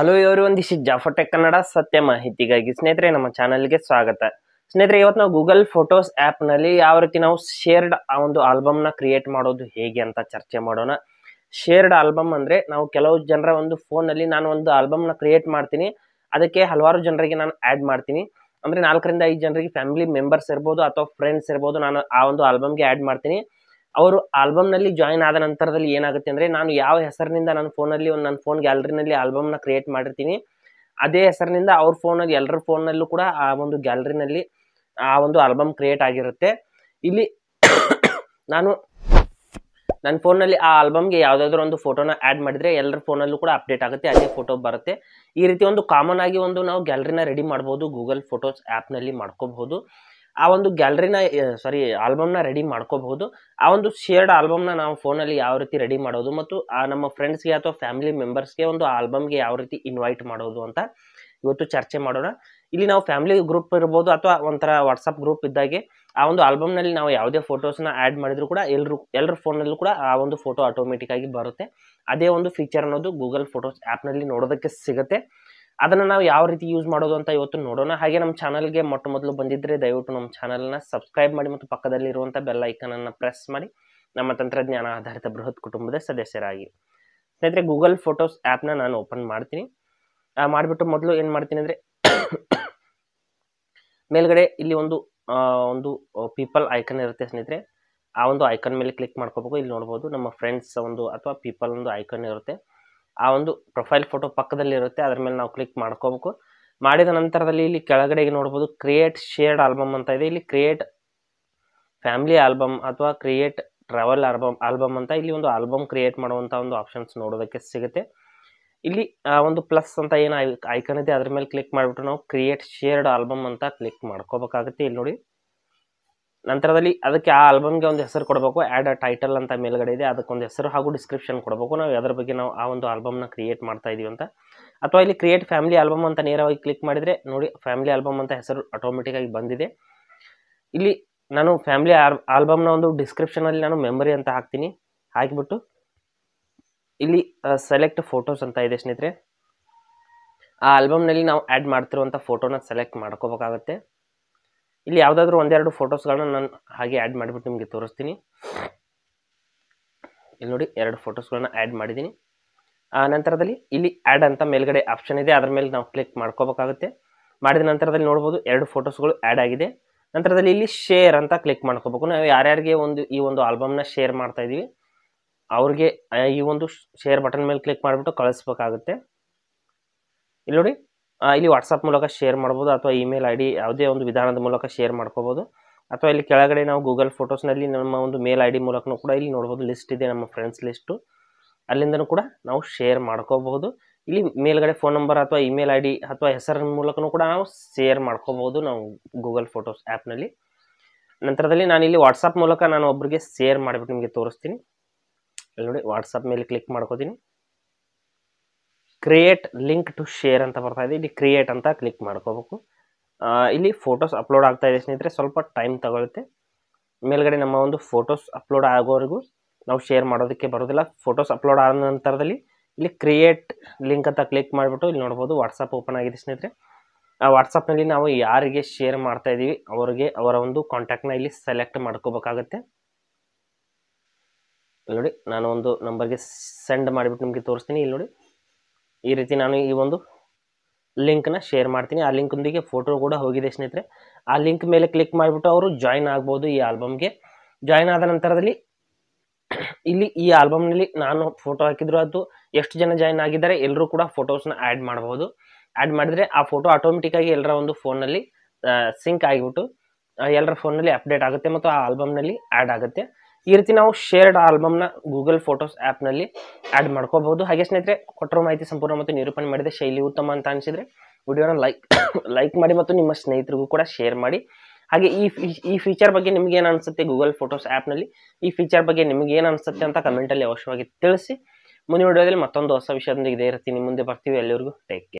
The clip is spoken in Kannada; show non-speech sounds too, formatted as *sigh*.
ಹಲೋ ಇವರು ಒಂದಿಷ್ಟು ಜಾಫರ್ ಕನ್ನಡ ಸತ್ಯ ಮಾಹಿತಿಗಾಗಿ ಸ್ನೇಹಿತರೆ ನಮ್ಮ ಚಾನಲ್ಗೆ ಸ್ವಾಗತ ಸ್ನೇಹಿತರೆ ಇವತ್ತು ನಾವು ಗೂಗಲ್ ಫೋಟೋಸ್ ಆ್ಯಪ್ನಲ್ಲಿ ಯಾವ ರೀತಿ ನಾವು ಶೇರ್ಡ್ ಆ ಒಂದು ಆಲ್ಬಮ್ನ ಕ್ರಿಯೇಟ್ ಮಾಡೋದು ಹೇಗೆ ಅಂತ ಚರ್ಚೆ ಮಾಡೋಣ ಶೇರ್ಡ್ ಆಲ್ಬಮ್ ಅಂದರೆ ನಾವು ಕೆಲವು ಜನರ ಒಂದು ಫೋನಲ್ಲಿ ನಾನು ಒಂದು ಆಲ್ಬಮ್ನ ಕ್ರಿಯೇಟ್ ಮಾಡ್ತೀನಿ ಅದಕ್ಕೆ ಹಲವಾರು ಜನರಿಗೆ ನಾನು ಆ್ಯಡ್ ಮಾಡ್ತೀನಿ ಅಂದರೆ ನಾಲ್ಕರಿಂದ ಐದು ಜನರಿಗೆ ಫ್ಯಾಮಿಲಿ ಮೆಂಬರ್ಸ್ ಇರ್ಬೋದು ಅಥವಾ ಫ್ರೆಂಡ್ಸ್ ಇರ್ಬೋದು ನಾನು ಆ ಒಂದು ಆಲ್ಬಮ್ಗೆ ಆ್ಯಡ್ ಮಾಡ್ತೀನಿ ಅವರು ಆಲ್ಬಮ್ನಲ್ಲಿ ಜಾಯಿನ್ ಆದ ನಂತರದಲ್ಲಿ ಏನಾಗುತ್ತೆ ಅಂದರೆ ನಾನು ಯಾವ ಹೆಸರಿನಿಂದ ನನ್ನ ಫೋನಲ್ಲಿ ಒಂದು ನನ್ನ ಫೋನ್ ಗ್ಯಾಲರಿನಲ್ಲಿ ಆಲ್ಬಮ್ನ ಕ್ರಿಯೇಟ್ ಮಾಡಿರ್ತೀನಿ ಅದೇ ಹೆಸರಿನಿಂದ ಅವ್ರ ಫೋನಲ್ಲಿ ಎಲ್ಲರ ಫೋನ್ನಲ್ಲೂ ಕೂಡ ಆ ಒಂದು ಗ್ಯಾಲರಿನಲ್ಲಿ ಆ ಒಂದು ಆಲ್ಬಮ್ ಕ್ರಿಯೇಟ್ ಆಗಿರುತ್ತೆ ಇಲ್ಲಿ ನಾನು ನನ್ನ ಫೋನಲ್ಲಿ ಆ ಆಲ್ಬಮ್ಗೆ ಯಾವುದಾದ್ರೂ ಒಂದು ಫೋಟೋನ ಆ್ಯಡ್ ಮಾಡಿದರೆ ಎಲ್ಲರ ಫೋನಲ್ಲೂ ಕೂಡ ಅಪ್ಡೇಟ್ ಆಗುತ್ತೆ ಅದೇ ಫೋಟೋ ಬರುತ್ತೆ ಈ ರೀತಿ ಒಂದು ಕಾಮನ್ ಆಗಿ ಒಂದು ನಾವು ಗ್ಯಾಲರಿನ ರೆಡಿ ಮಾಡ್ಬೋದು ಗೂಗಲ್ ಫೋಟೋಸ್ ಆ್ಯಪ್ನಲ್ಲಿ ಮಾಡ್ಕೋಬಹುದು ಆ ಒಂದು ಗ್ಯಾಲರಿನ ಸಾರಿ ಆಲ್ಬಮ್ನ ರೆಡಿ ಮಾಡ್ಕೋಬಹುದು ಆ ಒಂದು ಶೇರ್ಡ್ ಆಲ್ಬಮ್ನ ನಾವು ಫೋನಲ್ಲಿ ಯಾವ ರೀತಿ ರೆಡಿ ಮಾಡೋದು ಮತ್ತು ಆ ನಮ್ಮ ಫ್ರೆಂಡ್ಸ್ಗೆ ಅಥವಾ ಫ್ಯಾಮಿಲಿ ಮೆಂಬರ್ಸ್ಗೆ ಒಂದು ಆಲ್ಬಮ್ಗೆ ಯಾವ ರೀತಿ ಇನ್ವೈಟ್ ಮಾಡೋದು ಅಂತ ಇವತ್ತು ಚರ್ಚೆ ಮಾಡೋಣ ಇಲ್ಲಿ ನಾವು ಫ್ಯಾಮಿಲಿ ಗ್ರೂಪ್ ಇರ್ಬೋದು ಅಥವಾ ಒಂಥರ ವಾಟ್ಸಪ್ ಗ್ರೂಪ್ ಇದ್ದಾಗೆ ಆ ಒಂದು ಆಲ್ಬಮ್ನಲ್ಲಿ ನಾವು ಯಾವುದೇ ಫೋಟೋಸ್ನ ಆ್ಯಡ್ ಮಾಡಿದರೂ ಕೂಡ ಎಲ್ಲರೂ ಎಲ್ಲರ ಫೋನಲ್ಲೂ ಕೂಡ ಆ ಒಂದು ಫೋಟೋ ಆಟೋಮೆಟಿಕ್ ಆಗಿ ಬರುತ್ತೆ ಅದೇ ಒಂದು ಫೀಚರ್ ಅನ್ನೋದು ಗೂಗಲ್ ಫೋಟೋಸ್ ಆ್ಯಪ್ನಲ್ಲಿ ನೋಡೋದಕ್ಕೆ ಸಿಗುತ್ತೆ ಅದನ್ನು ನಾವು ಯಾವ ರೀತಿ ಯೂಸ್ ಮಾಡೋದು ಅಂತ ಇವತ್ತು ನೋಡೋಣ ಹಾಗೆ ನಮ್ಮ ಚಾನಲ್ಗೆ ಮೊಟ್ಟ ಮೊದಲು ಬಂದಿದ್ದರೆ ದಯವಿಟ್ಟು ನಮ್ಮ ಚಾನಲ್ನ ಸಬ್ಸ್ಕ್ರೈಬ್ ಮಾಡಿ ಮತ್ತು ಪಕ್ಕದಲ್ಲಿರುವಂಥ ಬೆಲ್ ಐಕನನ್ನು ಪ್ರೆಸ್ ಮಾಡಿ ನಮ್ಮ ತಂತ್ರಜ್ಞಾನ ಆಧಾರಿತ ಬೃಹತ್ ಕುಟುಂಬದ ಸದಸ್ಯರಾಗಿ ಸ್ನೇಹಿತರೆ ಗೂಗಲ್ ಫೋಟೋಸ್ ಆ್ಯಪ್ನ ನಾನು ಓಪನ್ ಮಾಡ್ತೀನಿ ಮಾಡಿಬಿಟ್ಟು ಮೊದಲು ಏನು ಮಾಡ್ತೀನಿ ಅಂದರೆ *coughs* ಮೇಲ್ಗಡೆ ಇಲ್ಲಿ ಒಂದು ಒಂದು ಪೀಪಲ್ ಐಕನ್ ಇರುತ್ತೆ ಸ್ನೇಹಿತರೆ ಆ ಒಂದು ಐಕನ್ ಮೇಲೆ ಕ್ಲಿಕ್ ಮಾಡ್ಕೋಬೇಕು ಇಲ್ಲಿ ನೋಡ್ಬೋದು ನಮ್ಮ ಫ್ರೆಂಡ್ಸ್ ಒಂದು ಅಥವಾ ಪೀಪಲ್ ಒಂದು ಐಕನ್ ಇರುತ್ತೆ ಆ ಒಂದು ಪ್ರೊಫೈಲ್ ಫೋಟೋ ಪಕ್ಕದಲ್ಲಿ ಇರುತ್ತೆ ಅದ್ರ ಮೇಲೆ ನಾವು ಕ್ಲಿಕ್ ಮಾಡ್ಕೋಬೇಕು ಮಾಡಿದ ನಂತರದಲ್ಲಿ ಇಲ್ಲಿ ಕೆಳಗಡೆಗೆ ನೋಡ್ಬೋದು ಕ್ರಿಯೇಟ್ ಶೇರ್ಡ್ ಆಲ್ಬಮ್ ಅಂತ ಇದೆ ಇಲ್ಲಿ ಕ್ರಿಯೇಟ್ ಫ್ಯಾಮಿಲಿ ಆಲ್ಬಮ್ ಅಥವಾ ಕ್ರಿಯೇಟ್ ಟ್ರಾವೆಲ್ ಆಲ್ಬಮ್ ಆಲ್ಬಮ್ ಅಂತ ಇಲ್ಲಿ ಒಂದು ಆಲ್ಬಮ್ ಕ್ರಿಯೇಟ್ ಮಾಡುವಂಥ ಒಂದು ಆಪ್ಷನ್ಸ್ ನೋಡೋದಕ್ಕೆ ಸಿಗುತ್ತೆ ಇಲ್ಲಿ ಒಂದು ಪ್ಲಸ್ ಅಂತ ಏನು ಐಕನ್ ಇದೆ ಅದ್ರ ಮೇಲೆ ಕ್ಲಿಕ್ ಮಾಡಿಬಿಟ್ಟು ನಾವು ಕ್ರಿಯೇಟ್ ಶೇರ್ಡ್ ಆಲ್ಬಮ್ ಅಂತ ಕ್ಲಿಕ್ ಮಾಡ್ಕೋಬೇಕಾಗುತ್ತೆ ಇಲ್ಲಿ ನೋಡಿ ನಂತರದಲ್ಲಿ ಅದಕ್ಕೆ ಆ ಆಲ್ಬಮ್ಗೆ ಒಂದು ಹೆಸರು ಕೊಡಬೇಕು ಆ್ಯಡ್ ಅ ಟೈಟಲ್ ಅಂತ ಮೇಲ್ಗಡೆ ಇದೆ ಅದಕ್ಕೊಂದು ಹೆಸರು ಹಾಗೂ ಡಿಸ್ಕ್ರಿಪ್ಷನ್ ಕೊಡಬೇಕು ನಾವು ಅದರ ಬಗ್ಗೆ ನಾವು ಆ ಒಂದು ಆಲ್ಬಮ್ನ ಕ್ರಿಯೇಟ್ ಮಾಡ್ತಾ ಇದೀವಿ ಅಂತ ಅಥವಾ ಇಲ್ಲಿ ಕ್ರಿಯೇಟ್ ಫ್ಯಾಮಿಲಿ ಆಲ್ಬಮ್ ಅಂತ ನೇರವಾಗಿ ಕ್ಲಿಕ್ ಮಾಡಿದರೆ ನೋಡಿ ಫ್ಯಾಮಿಲಿ ಆಲ್ಬಮ್ ಅಂತ ಹೆಸರು ಆಟೋಮೆಟಿಕ್ಕಾಗಿ ಬಂದಿದೆ ಇಲ್ಲಿ ನಾನು ಫ್ಯಾಮಿಲಿ ಆಲ್ಬಮ್ನ ಒಂದು ಡಿಸ್ಕ್ರಿಪ್ಷನಲ್ಲಿ ನಾನು ಮೆಮೊರಿ ಅಂತ ಹಾಕ್ತೀನಿ ಹಾಕಿಬಿಟ್ಟು ಇಲ್ಲಿ ಸೆಲೆಕ್ಟ್ ಫೋಟೋಸ್ ಅಂತ ಇದೆ ಸ್ನೇಹಿತರೆ ಆ ಆಲ್ಬಮ್ನಲ್ಲಿ ನಾವು ಆ್ಯಡ್ ಮಾಡ್ತಿರುವಂಥ ಫೋಟೋನ ಸೆಲೆಕ್ಟ್ ಮಾಡ್ಕೋಬೇಕಾಗತ್ತೆ ಇಲ್ಲಿ ಯಾವುದಾದ್ರೂ ಒಂದೆರಡು ಫೋಟೋಸ್ಗಳನ್ನ ನಾನು ಹಾಗೆ ಆ್ಯಡ್ ಮಾಡಿಬಿಟ್ಟು ನಿಮಗೆ ತೋರಿಸ್ತೀನಿ ಇಲ್ಲಿ ನೋಡಿ ಎರಡು ಫೋಟೋಸ್ಗಳನ್ನ ಆ್ಯಡ್ ಮಾಡಿದ್ದೀನಿ ಆ ನಂತರದಲ್ಲಿ ಇಲ್ಲಿ ಆ್ಯಡ್ ಅಂತ ಮೇಲ್ಗಡೆ ಆಪ್ಷನ್ ಇದೆ ಅದರ ಮೇಲೆ ನಾವು ಕ್ಲಿಕ್ ಮಾಡ್ಕೋಬೇಕಾಗುತ್ತೆ ಮಾಡಿದ ನಂತರದಲ್ಲಿ ನೋಡ್ಬೋದು ಎರಡು ಫೋಟೋಸ್ಗಳು ಆ್ಯಡ್ ಆಗಿದೆ ನಂತರದಲ್ಲಿ ಇಲ್ಲಿ ಶೇರ್ ಅಂತ ಕ್ಲಿಕ್ ಮಾಡ್ಕೋಬೇಕು ನಾವು ಯಾರ್ಯಾರಿಗೆ ಒಂದು ಈ ಒಂದು ಆಲ್ಬಮ್ನ ಶೇರ್ ಮಾಡ್ತಾ ಇದ್ದೀವಿ ಅವ್ರಿಗೆ ಈ ಒಂದು ಶೇರ್ ಬಟನ್ ಮೇಲೆ ಕ್ಲಿಕ್ ಮಾಡಿಬಿಟ್ಟು ಕಳಿಸ್ಬೇಕಾಗುತ್ತೆ ಇಲ್ಲಿ ನೋಡಿ ಇಲ್ಲಿ ವಾಟ್ಸಪ್ ಮೂಲಕ ಶೇರ್ ಮಾಡ್ಬೋದು ಅಥವಾ ಇಮೇಲ್ ಐ ಡಿ ಯಾವುದೇ ಒಂದು ವಿಧಾನದ ಮೂಲಕ ಶೇರ್ ಮಾಡ್ಕೋಬೋದು ಅಥವಾ ಇಲ್ಲಿ ಕೆಳಗಡೆ ನಾವು ಗೂಗಲ್ ಫೋಟೋಸ್ನಲ್ಲಿ ನಮ್ಮ ಒಂದು ಮೇಲ್ ಐ ಡಿ ಮೂಲಕನೂ ಕೂಡ ಇಲ್ಲಿ ನೋಡ್ಬೋದು ಲಿಸ್ಟ್ ಇದೆ ನಮ್ಮ ಫ್ರೆಂಡ್ಸ್ ಲಿಸ್ಟು ಅಲ್ಲಿಂದನೂ ಕೂಡ ನಾವು ಶೇರ್ ಮಾಡ್ಕೋಬೋದು ಇಲ್ಲಿ ಮೇಲ್ಗಡೆ ಫೋನ್ ನಂಬರ್ ಅಥವಾ ಇಮೇಲ್ ಐ ಡಿ ಅಥವಾ ಹೆಸರಿನ ಮೂಲಕನೂ ಕೂಡ ನಾವು ಶೇರ್ ಮಾಡ್ಕೋಬಹುದು ನಾವು ಗೂಗಲ್ ಫೋಟೋಸ್ ಆ್ಯಪ್ನಲ್ಲಿ ನಂತರದಲ್ಲಿ ನಾನು ಇಲ್ಲಿ ವಾಟ್ಸಪ್ ಮೂಲಕ ನಾನು ಒಬ್ಬರಿಗೆ ಶೇರ್ ಮಾಡಿಬಿಟ್ಟು ನಿಮಗೆ ತೋರಿಸ್ತೀನಿ ಇಲ್ಲಿ ನೋಡಿ ವಾಟ್ಸಪ್ ಮೇಲೆ ಕ್ಲಿಕ್ ಮಾಡ್ಕೋತೀನಿ ಕ್ರಿಯೇಟ್ ಲಿಂಕ್ ಟು ಶೇರ್ ಅಂತ ಬರ್ತಾ ಇದೆ ಇಲ್ಲಿ ಕ್ರಿಯೇಟ್ ಅಂತ ಕ್ಲಿಕ್ ಮಾಡ್ಕೋಬೇಕು ಇಲ್ಲಿ ಫೋಟೋಸ್ ಅಪ್ಲೋಡ್ ಆಗ್ತಾ ಇದೆ ಸ್ನೇಹಿತರೆ ಸ್ವಲ್ಪ ಟೈಮ್ ತಗೊಳುತ್ತೆ ಮೇಲ್ಗಡೆ ನಮ್ಮ ಒಂದು ಫೋಟೋಸ್ ಅಪ್ಲೋಡ್ ಆಗೋವರೆಗೂ ನಾವು ಶೇರ್ ಮಾಡೋದಕ್ಕೆ ಬರೋದಿಲ್ಲ ಫೋಟೋಸ್ ಅಪ್ಲೋಡ್ ಆದ ನಂತರದಲ್ಲಿ ಇಲ್ಲಿ ಕ್ರಿಯೇಟ್ ಲಿಂಕ್ ಅಂತ ಕ್ಲಿಕ್ ಮಾಡಿಬಿಟ್ಟು ಇಲ್ಲಿ ನೋಡ್ಬೋದು ವಾಟ್ಸಪ್ ಓಪನ್ ಆಗಿದೆ ಸ್ನೇಹಿತರೆ ಆ ವಾಟ್ಸಪ್ನಲ್ಲಿ ನಾವು ಯಾರಿಗೆ ಶೇರ್ ಮಾಡ್ತಾ ಇದ್ದೀವಿ ಅವರಿಗೆ ಅವರ ಒಂದು ಕಾಂಟ್ಯಾಕ್ಟ್ನ ಇಲ್ಲಿ ಸೆಲೆಕ್ಟ್ ಮಾಡ್ಕೋಬೇಕಾಗತ್ತೆ ಇಲ್ಲಿ ನೋಡಿ ನಾನು ಒಂದು ನಂಬರ್ಗೆ ಸೆಂಡ್ ಮಾಡಿಬಿಟ್ಟು ನಿಮಗೆ ತೋರಿಸ್ತೀನಿ ಇಲ್ಲಿ ನೋಡಿ ಈ ರೀತಿ ನಾನು ಈ ಒಂದು ಲಿಂಕ್ನ ಶೇರ್ ಮಾಡ್ತೀನಿ ಆ ಲಿಂಕ್ನೊಂದಿಗೆ ಫೋಟೋ ಕೂಡ ಹೋಗಿದೆ ಸ್ನೇಹಿತರೆ ಆ ಲಿಂಕ್ ಮೇಲೆ ಕ್ಲಿಕ್ ಮಾಡಿಬಿಟ್ಟು ಅವರು ಜಾಯಿನ್ ಆಗ್ಬೋದು ಈ ಆಲ್ಬಮ್ಗೆ ಜಾಯಿನ್ ಆದ ನಂತರದಲ್ಲಿ *clears throat* ಇಲ್ಲಿ ಈ ಆಲ್ಬಮ್ನಲ್ಲಿ ನಾನು ಫೋಟೋ ಹಾಕಿದ್ರು ಅದು ಎಷ್ಟು ಜನ ಜಾಯಿನ್ ಆಗಿದ್ದಾರೆ ಎಲ್ಲರೂ ಕೂಡ ಫೋಟೋಸ್ನ ಆ್ಯಡ್ ಮಾಡ್ಬೋದು ಆ್ಯಡ್ ಮಾಡಿದರೆ ಆ ಫೋಟೋ ಆಟೋಮೆಟಿಕ್ಕಾಗಿ ಎಲ್ಲರ ಒಂದು ಫೋನಲ್ಲಿ ಸಿಂಕ್ ಆಗಿಬಿಟ್ಟು ಎಲ್ಲರ ಫೋನ್ನಲ್ಲಿ ಅಪ್ಡೇಟ್ ಆಗುತ್ತೆ ಮತ್ತು ಆ ಆಲ್ಬಮ್ನಲ್ಲಿ ಆ್ಯಡ್ ಆಗುತ್ತೆ ಈ ರೀತಿ ನಾವು ಶೇರ್ಡ್ ಆಲ್ಬಮ್ನ ಗೂಗಲ್ ಫೋಟೋಸ್ ಆ್ಯಪ್ನಲ್ಲಿ ಆ್ಯಡ್ ಮಾಡ್ಕೋಬಹುದು ಹಾಗೆ ಸ್ನೇಹಿತರೆ ಕೊಟ್ಟರೋ ಮಾಹಿತಿ ಸಂಪೂರ್ಣ ಮತ್ತು ನಿರೂಪಣೆ ಮಾಡಿದೆ ಶೈಲಿ ಉತ್ತಮ ಅಂತ ಅನಿಸಿದರೆ ವಿಡಿಯೋನ ಲೈಕ್ ಲೈಕ್ *coughs* ಮಾಡಿ ಮತ್ತು ನಿಮ್ಮ ಸ್ನೇಹಿತರಿಗೂ ಕೂಡ ಶೇರ್ ಮಾಡಿ ಹಾಗೆ ಈ ಈ ಫೀಚರ್ ಬಗ್ಗೆ ನಿಮ್ಗೆ ಏನು ಅನಿಸುತ್ತೆ ಗೂಗಲ್ ಫೋಟೋಸ್ ಆ್ಯಪ್ನಲ್ಲಿ ಈ ಫೀಚರ್ ಬಗ್ಗೆ ನಿಮ್ಗೆ ಏನು ಅನಿಸುತ್ತೆ ಅಂತ ಕಮೆಂಟಲ್ಲಿ ಅವಶ್ಯವಾಗಿ ತಿಳಿಸಿ ಮುಂದಿನ ವಿಡಿಯೋದಲ್ಲಿ ಮತ್ತೊಂದು ಹೊಸ ವಿಷಯದೊಂದಿಗೆ ಇದೇ ಇರ್ತೀನಿ ಮುಂದೆ ಬರ್ತೀವಿ ಎಲ್ಲರಿಗೂ ಟೇಕ್ ಕೇರ್